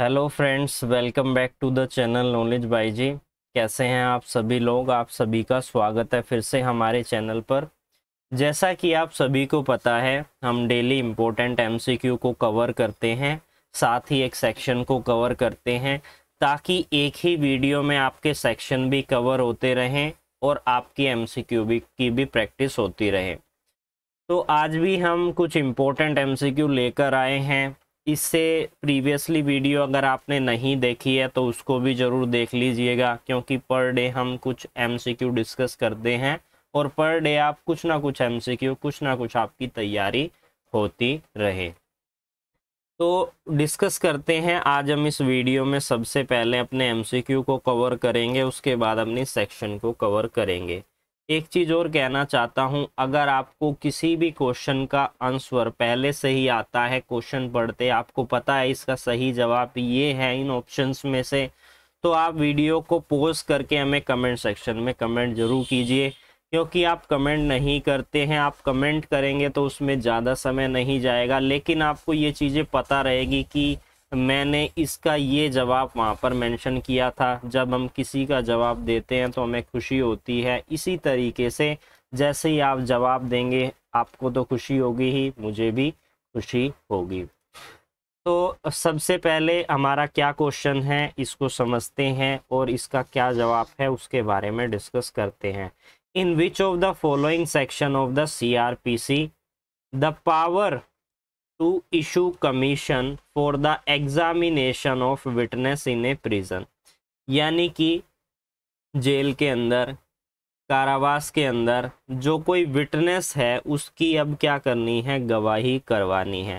hello friends welcome back to the channel knowledge by जी कैसे हैं आप सभी लोग आप सभी का स्वागत है फिर से हमारे चैनल पर जैसा कि आप सभी को पता है हम डेली इम्पोर्टेंट एमसीक्यू को कवर करते हैं साथ ही एक सेक्शन को कवर करते हैं ताकि एक ही वीडियो में आपके सेक्शन भी कवर होते रहें और आपकी एम भी की भी प्रैक्टिस होती रहे तो आज भी हम कुछ इम्पोर्टेंट एम लेकर आए हैं इससे प्रीवियसली वीडियो अगर आपने नहीं देखी है तो उसको भी ज़रूर देख लीजिएगा क्योंकि पर डे हम कुछ एमसीक्यू डिस्कस करते हैं और पर डे आप कुछ ना कुछ एमसीक्यू कुछ ना कुछ आपकी तैयारी होती रहे तो डिस्कस करते हैं आज हम इस वीडियो में सबसे पहले अपने एमसीक्यू को कवर करेंगे उसके बाद अपनी सेक्शन को कवर करेंगे एक चीज़ और कहना चाहता हूँ अगर आपको किसी भी क्वेश्चन का आंसर पहले से ही आता है क्वेश्चन पढ़ते आपको पता है इसका सही जवाब ये है इन ऑप्शंस में से तो आप वीडियो को पोज करके हमें कमेंट सेक्शन में कमेंट ज़रूर कीजिए क्योंकि आप कमेंट नहीं करते हैं आप कमेंट करेंगे तो उसमें ज़्यादा समय नहीं जाएगा लेकिन आपको ये चीज़ें पता रहेगी कि मैंने इसका ये जवाब वहाँ पर मेंशन किया था जब हम किसी का जवाब देते हैं तो हमें खुशी होती है इसी तरीके से जैसे ही आप जवाब देंगे आपको तो खुशी होगी ही मुझे भी खुशी होगी तो सबसे पहले हमारा क्या क्वेश्चन है इसको समझते हैं और इसका क्या जवाब है उसके बारे में डिस्कस करते हैं in which of the following section of the C R P C the power to issue commission for the examination of witness in a prison यानी कि जेल के अंदर कारावास के अंदर जो कोई विटनेस है उसकी अब क्या करनी है गवाही करवानी है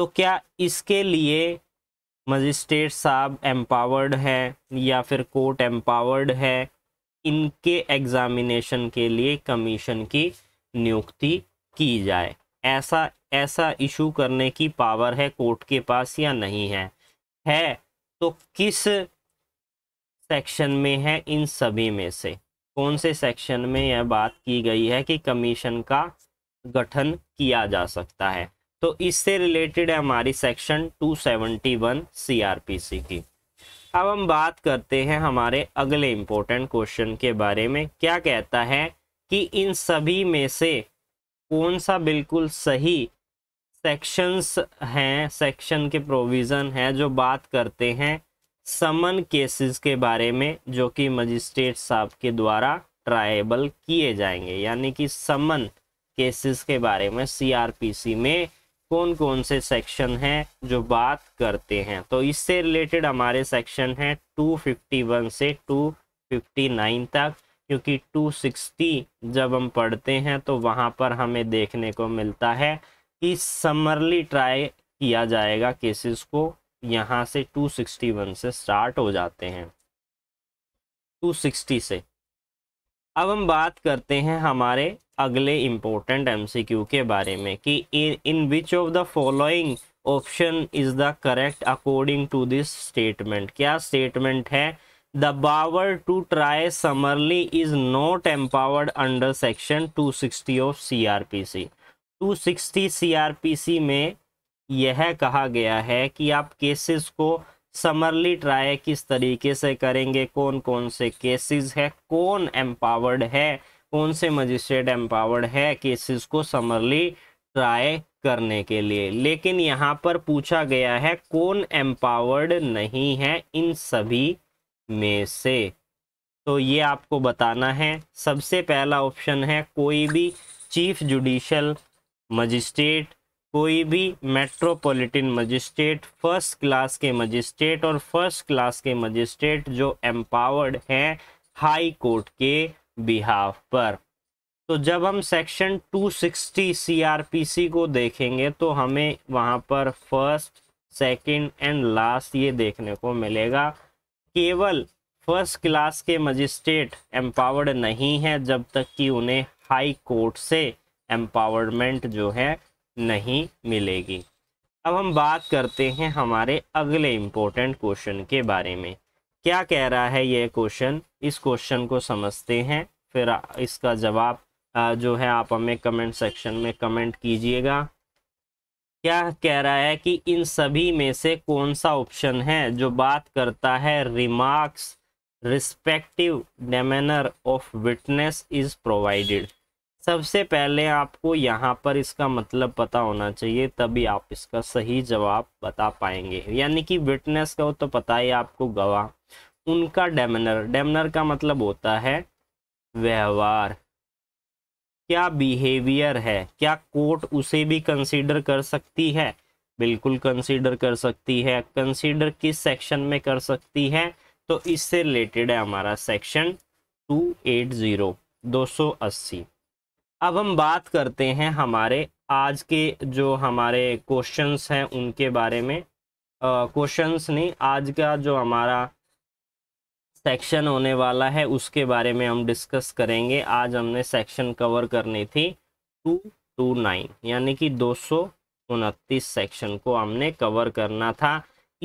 तो क्या इसके लिए मजिस्ट्रेट साहब एम्पावर्ड है या फिर कोर्ट एम्पावर्ड है इनके एग्ज़ामिनेशन के लिए कमीशन की नियुक्ति की जाए ऐसा ऐसा इशू करने की पावर है कोर्ट के पास या नहीं है है तो किस सेक्शन में है इन सभी में से कौन से सेक्शन में यह बात की गई है कि कमीशन का गठन किया जा सकता है तो इससे रिलेटेड है हमारी सेक्शन 271 सेवेंटी की अब हम बात करते हैं हमारे अगले इम्पोर्टेंट क्वेश्चन के बारे में क्या कहता है कि इन सभी में से कौन सा बिल्कुल सही सेक्शंस हैं सेक्शन के प्रोविज़न हैं जो बात करते हैं समन केसेस के बारे में जो कि मजिस्ट्रेट साहब के द्वारा ट्राइबल किए जाएंगे यानी कि समन केसेस के बारे में सीआरपीसी में कौन कौन से सेक्शन हैं जो बात करते हैं तो इससे रिलेटेड हमारे सेक्शन हैं 251 से 259 तक क्योंकि 260 जब हम पढ़ते हैं तो वहाँ पर हमें देखने को मिलता है कि समरली ट्राई किया जाएगा केसेस को यहाँ से 261 से स्टार्ट हो जाते हैं 260 से अब हम बात करते हैं हमारे अगले इम्पोर्टेंट एमसीक्यू के बारे में कि in which of the following option is the correct according to this statement क्या स्टेटमेंट है the power to try summarily is not empowered under section 260 of CrPC 260 CrPC में यह कहा गया है कि आप केसेस को समरली ट्राई किस तरीके से करेंगे कौन कौन से केसेस है कौन एम्पावर्ड है कौन से मजिस्ट्रेट एम्पावर्ड है केसेस को समरली ट्राई करने के लिए लेकिन यहाँ पर पूछा गया है कौन एम्पावर्ड नहीं है इन सभी में से तो ये आपको बताना है सबसे पहला ऑप्शन है कोई भी चीफ जुडिशल मजिस्ट्रेट कोई भी मेट्रोपॉलिटन मजिस्ट्रेट फर्स्ट क्लास के मजिस्ट्रेट और फर्स्ट क्लास के मजिस्ट्रेट जो एम्पावर्ड हैं हाई कोर्ट के बिहाव पर तो जब हम सेक्शन 260 सीआरपीसी को देखेंगे तो हमें वहाँ पर फर्स्ट सेकंड एंड लास्ट ये देखने को मिलेगा केवल फर्स्ट क्लास के मजिस्ट्रेट एम्पावर्ड नहीं है जब तक कि उन्हें हाई कोर्ट से एम्पावरमेंट जो है नहीं मिलेगी अब हम बात करते हैं हमारे अगले इम्पोर्टेंट क्वेश्चन के बारे में क्या कह रहा है ये क्वेश्चन इस क्वेश्चन को समझते हैं फिर इसका जवाब जो है आप हमें कमेंट सेक्शन में कमेंट कीजिएगा क्या कह रहा है कि इन सभी में से कौन सा ऑप्शन है जो बात करता है remarks respective demeanour of witness is provided सबसे पहले आपको यहाँ पर इसका मतलब पता होना चाहिए तभी आप इसका सही जवाब बता पाएंगे यानी कि विटनेस का हो तो पता ही आपको गवाह उनका डेमनर डेमनर का मतलब होता है व्यवहार क्या बिहेवियर है क्या कोर्ट उसे भी कंसीडर कर सकती है बिल्कुल कंसीडर कर सकती है कंसीडर किस सेक्शन में कर सकती है तो इससे रिलेटेड है हमारा सेक्शन टू एट ज़ीरो दो सौ अस्सी अब हम बात करते हैं हमारे आज के जो हमारे क्वेश्चंस हैं उनके बारे में क्वेश्चंस uh, नहीं आज का जो हमारा सेक्शन होने वाला है उसके बारे में हम डिस्कस करेंगे आज हमने सेक्शन कवर करनी थी टू टू नाइन यानी कि दो सौ उनतीस सेक्शन को हमने कवर करना था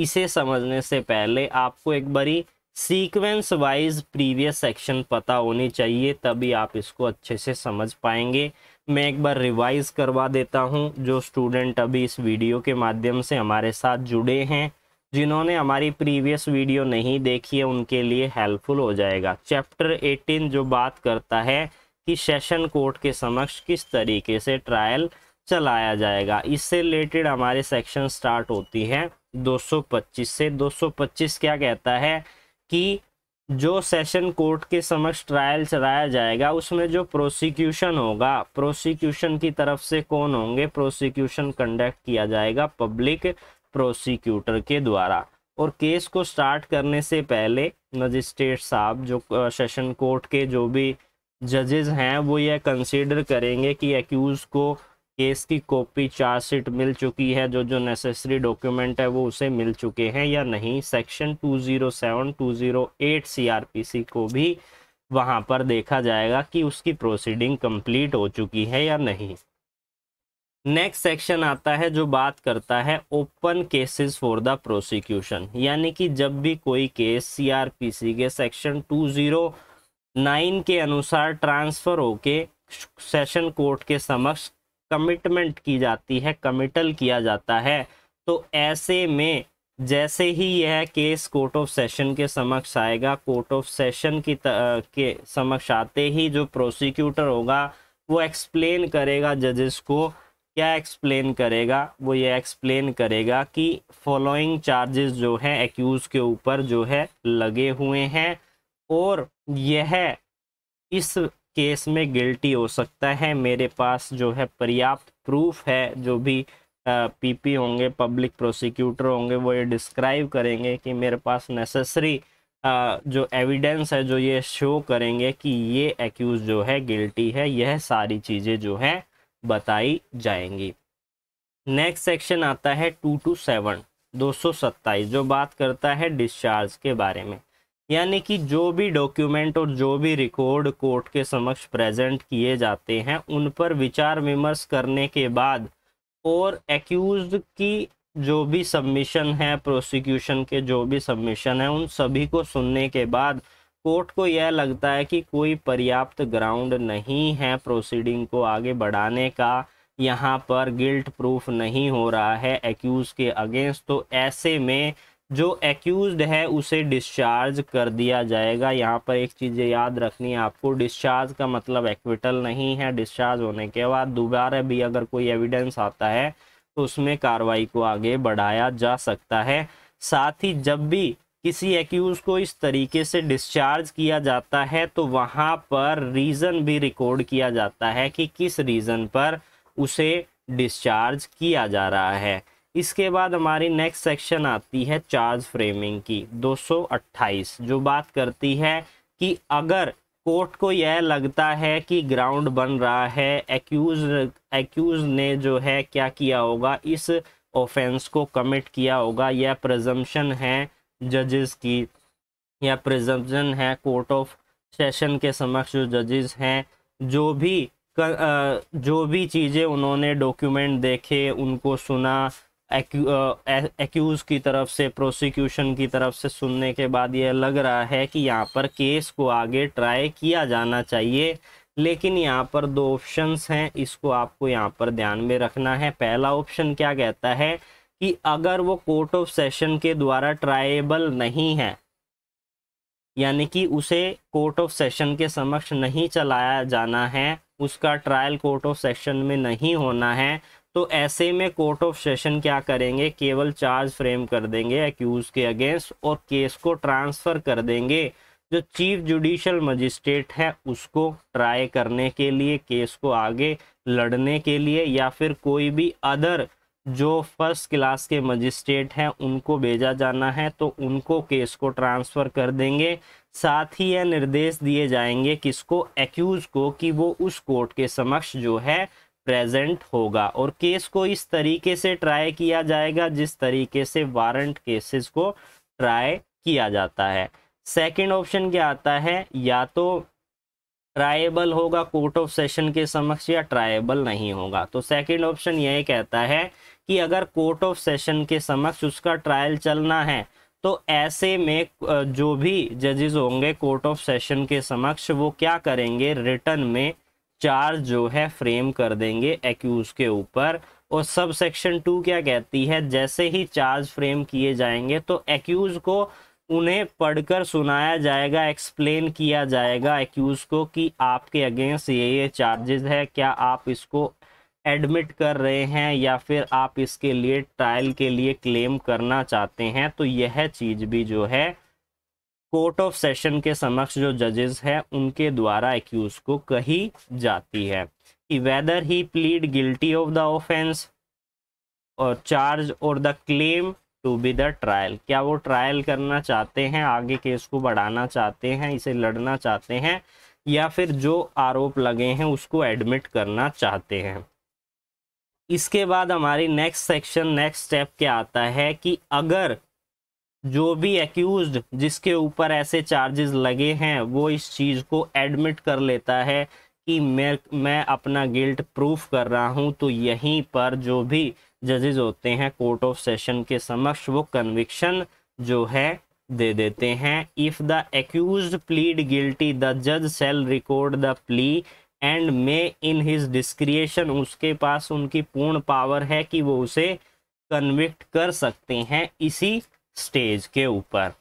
इसे समझने से पहले आपको एक बारी सीक्वेंस वाइज प्रीवियस सेक्शन पता होनी चाहिए तभी आप इसको अच्छे से समझ पाएंगे मैं एक बार रिवाइज करवा देता हूँ जो स्टूडेंट अभी इस वीडियो के माध्यम से हमारे साथ जुड़े हैं जिन्होंने हमारी प्रीवियस वीडियो नहीं देखी है उनके लिए हेल्पफुल हो जाएगा चैप्टर 18 जो बात करता है कि सेशन कोर्ट के समक्ष किस तरीके से ट्रायल चलाया जाएगा इससे रिलेटेड हमारे सेक्शन स्टार्ट होती है 225 से 225 क्या कहता है कि जो सेशन कोर्ट के समक्ष ट्रायल चलाया जाएगा उसमें जो प्रोसिक्यूशन होगा प्रोसिक्यूशन की तरफ से कौन होंगे प्रोसिक्यूशन कंडक्ट किया जाएगा पब्लिक प्रोसिक्यूटर के द्वारा और केस को स्टार्ट करने से पहले मजिस्ट्रेट साहब जो सेशन कोर्ट के जो भी जजेज हैं वो यह कंसिडर करेंगे कि एक्यूज़ को केस की कॉपी चार्जशीट मिल चुकी है जो जो नेसेसरी डॉक्यूमेंट है वो उसे मिल चुके हैं या नहीं सेक्शन 207 208 सीआरपीसी को भी वहां पर देखा जाएगा कि उसकी प्रोसीडिंग कंप्लीट हो चुकी है या नहीं नेक्स्ट सेक्शन आता है जो बात करता है open cases for the prosecution यानी कि जब भी कोई केस सी के सेक्शन टू नाइन के अनुसार ट्रांसफर होके सेशन कोर्ट के समक्ष कमिटमेंट की जाती है कमिटल किया जाता है तो ऐसे में जैसे ही यह केस कोर्ट ऑफ सेशन के समक्ष आएगा कोर्ट ऑफ सेशन की के समक्ष आते ही जो प्रोसिक्यूटर होगा वो एक्सप्लेन करेगा जजेस को क्या एक्सप्लेन करेगा वो ये एक्सप्लेन करेगा कि फॉलोइंग चार्जेस जो हैं एक्यूज़ के ऊपर जो है लगे हुए हैं और यह इस केस में गिल्टी हो सकता है मेरे पास जो है पर्याप्त प्रूफ है जो भी पीपी होंगे पब्लिक प्रोसिक्यूटर होंगे वो ये डिस्क्राइब करेंगे कि मेरे पास नेसेसरी जो एविडेंस है जो ये शो करेंगे कि ये एक्यूज जो है गिल्टी है यह सारी चीज़ें जो हैं बताई जाएंगी नेक्स्ट सेक्शन आता है टू टू सेवन दो सौ सत्ताईस जो बात करता है डिस्चार्ज के बारे में यानी कि जो भी डॉक्यूमेंट और जो भी रिकॉर्ड कोर्ट के समक्ष प्रेजेंट किए जाते हैं उन पर विचार विमर्श करने के बाद और एक्यूज की जो भी सबमिशन है प्रोसिक्यूशन के जो भी सबमिशन है उन सभी को सुनने के बाद कोर्ट को यह लगता है कि कोई पर्याप्त ग्राउंड नहीं है प्रोसीडिंग को आगे बढ़ाने का यहाँ पर गिल्ट प्रूफ नहीं हो रहा है एक्यूज़ के अगेंस्ट तो ऐसे में जो एक्यूज है उसे डिस्चार्ज कर दिया जाएगा यहाँ पर एक चीज़ याद रखनी है आपको डिस्चार्ज का मतलब एक्विटल नहीं है डिस्चार्ज होने के बाद दोबारा भी अगर कोई एविडेंस आता है तो उसमें कार्रवाई को आगे बढ़ाया जा सकता है साथ ही जब भी किसी एक्यूज को इस तरीके से डिस्चार्ज किया जाता है तो वहाँ पर रीज़न भी रिकॉर्ड किया जाता है कि किस रीज़न पर उसे डिस्चार्ज किया जा रहा है इसके बाद हमारी नेक्स्ट सेक्शन आती है चार्ज फ्रेमिंग की 228 जो बात करती है कि अगर कोर्ट को यह लगता है कि ग्राउंड बन रहा है एक्यूज एक्यूज ने जो है क्या किया होगा इस ऑफेंस को कमिट किया होगा यह प्रजम्पन है जजेस की यह प्रजम्पन है कोर्ट ऑफ सेशन के समक्ष जो जजेस हैं जो भी जो भी चीज़ें उन्होंने डॉक्यूमेंट देखे उनको सुना एक्यूज की तरफ से प्रोसिक्यूशन की तरफ से सुनने के बाद यह लग रहा है कि यहाँ पर केस को आगे ट्राई किया जाना चाहिए लेकिन यहाँ पर दो ऑप्शंस हैं इसको आपको यहाँ पर ध्यान में रखना है पहला ऑप्शन क्या कहता है कि अगर वो कोर्ट ऑफ सेशन के द्वारा ट्राइबल नहीं है यानी कि उसे कोर्ट ऑफ सेशन के समक्ष नहीं चलाया जाना है उसका ट्रायल कोर्ट ऑफ सेशन में नहीं होना है तो ऐसे में कोर्ट ऑफ सेशन क्या करेंगे केवल चार्ज फ्रेम कर देंगे एक्यूज के अगेंस्ट और केस को ट्रांसफ़र कर देंगे जो चीफ जुडिशल मजिस्ट्रेट है उसको ट्राई करने के लिए केस को आगे लड़ने के लिए या फिर कोई भी अदर जो फर्स्ट क्लास के मजिस्ट्रेट हैं उनको भेजा जाना है तो उनको केस को ट्रांसफ़र कर देंगे साथ ही यह निर्देश दिए जाएंगे किसको एक्यूज़ को कि वो उस कोर्ट के समक्ष जो है प्रेजेंट होगा और केस को इस तरीके से ट्राई किया जाएगा जिस तरीके से वारंट केसेस को ट्राई किया जाता है सेकंड ऑप्शन क्या आता है या तो ट्राइबल होगा कोर्ट ऑफ सेशन के समक्ष या ट्राइबल नहीं होगा तो सेकंड ऑप्शन यह कहता है कि अगर कोर्ट ऑफ सेशन के समक्ष उसका ट्रायल चलना है तो ऐसे में जो भी जजेज होंगे कोर्ट ऑफ सेशन के समक्ष वो क्या करेंगे रिटर्न में चार्ज जो है फ्रेम कर देंगे एक्यूज के ऊपर और सब सेक्शन टू क्या कहती है जैसे ही चार्ज फ्रेम किए जाएंगे तो एक्यूज को उन्हें पढ़कर सुनाया जाएगा एक्सप्लेन किया जाएगा एक्यूज को कि आपके अगेंस्ट ये ये चार्जेस है क्या आप इसको एडमिट कर रहे हैं या फिर आप इसके लिए ट्रायल के लिए क्लेम करना चाहते हैं तो यह चीज़ भी जो है कोर्ट ऑफ सेशन के समक्ष जो जजेस हैं उनके द्वारा एक्यूज को कही जाती है कि whether he plead guilty of the offence और चार्ज और the claim to be the trial क्या वो ट्रायल करना चाहते हैं आगे केस को बढ़ाना चाहते हैं इसे लड़ना चाहते हैं या फिर जो आरोप लगे हैं उसको एडमिट करना चाहते हैं इसके बाद हमारी नेक्स्ट सेक्शन नेक्स्ट स्टेप क्या आता है कि अगर जो भी एक्यूज जिसके ऊपर ऐसे चार्जेस लगे हैं वो इस चीज़ को एडमिट कर लेता है कि मैं मैं अपना गिल्ट प्रूफ कर रहा हूं तो यहीं पर जो भी जजेज होते हैं कोर्ट ऑफ सेशन के समक्ष वो कन्विक्शन जो है दे देते हैं if the accused plead guilty the जज shall record the plea and may in his discretion उसके पास उनकी पूर्ण पावर है कि वो उसे कन्विक्ट कर सकते हैं इसी स्टेज के ऊपर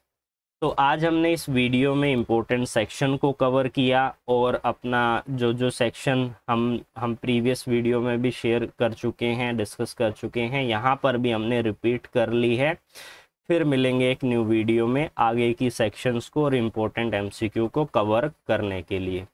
तो आज हमने इस वीडियो में इम्पोर्टेंट सेक्शन को कवर किया और अपना जो जो सेक्शन हम हम प्रीवियस वीडियो में भी शेयर कर चुके हैं डिस्कस कर चुके हैं यहाँ पर भी हमने रिपीट कर ली है फिर मिलेंगे एक न्यू वीडियो में आगे की सेक्शंस को और इम्पोर्टेंट एमसीक्यू को कवर करने के लिए